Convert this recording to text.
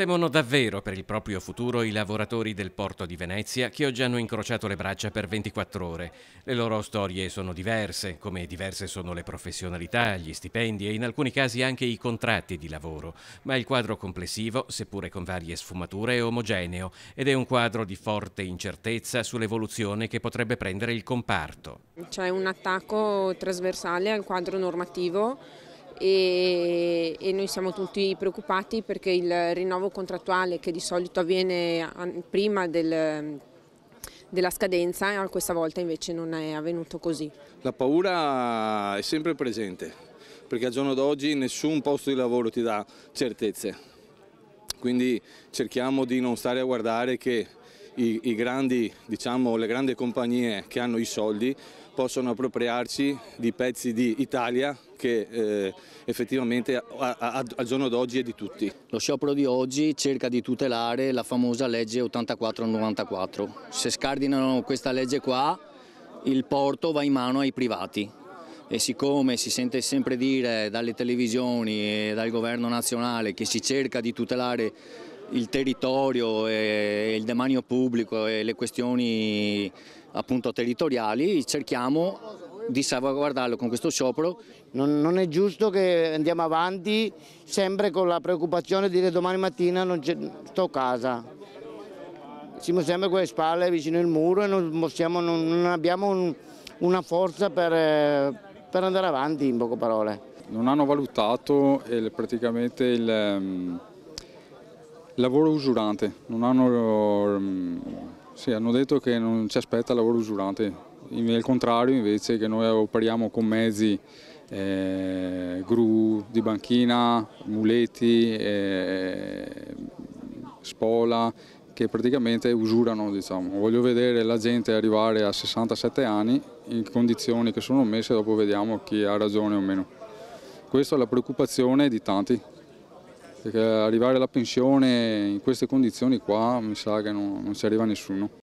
Temono davvero per il proprio futuro i lavoratori del porto di Venezia che oggi hanno incrociato le braccia per 24 ore. Le loro storie sono diverse, come diverse sono le professionalità, gli stipendi e in alcuni casi anche i contratti di lavoro, ma il quadro complessivo, seppure con varie sfumature, è omogeneo ed è un quadro di forte incertezza sull'evoluzione che potrebbe prendere il comparto. C'è un attacco trasversale al quadro normativo e, e, noi siamo tutti preoccupati perché il rinnovo contrattuale che di solito avviene prima del, della scadenza questa volta invece non è avvenuto così. La paura è sempre presente perché al giorno d'oggi nessun posto di lavoro ti dà certezze, quindi cerchiamo di non stare a guardare che i, i grandi, diciamo, le grandi compagnie che hanno i soldi possono appropriarci di pezzi di Italia che eh, effettivamente al giorno d'oggi è di tutti. Lo sciopero di oggi cerca di tutelare la famosa legge 84-94. Se scardinano questa legge qua, il porto va in mano ai privati e siccome si sente sempre dire dalle televisioni e dal governo nazionale che si cerca di tutelare il territorio e il demanio pubblico e le questioni appunto territoriali, cerchiamo di salvaguardarlo con questo sciopero. Non, non è giusto che andiamo avanti sempre con la preoccupazione di dire domani mattina non sto a casa. Siamo sempre con le spalle vicino al muro e non, possiamo, non, non abbiamo un, una forza per, per, andare avanti in poche parole. Non hanno valutato praticamente il ehm, Lavoro usurante, hanno, mm, sì, hanno, detto che non ci aspetta lavoro usurante, al contrario invece che noi operiamo con mezzi, eh, gru di banchina, muletti, eh, spola, che praticamente usurano. Diciamo. Voglio vedere la gente arrivare a 67 anni in condizioni che sono messe, dopo vediamo chi ha ragione o meno. Questa è la preoccupazione di tanti perché arrivare alla pensione in queste condizioni qua mi sa che non, non ci arriva nessuno.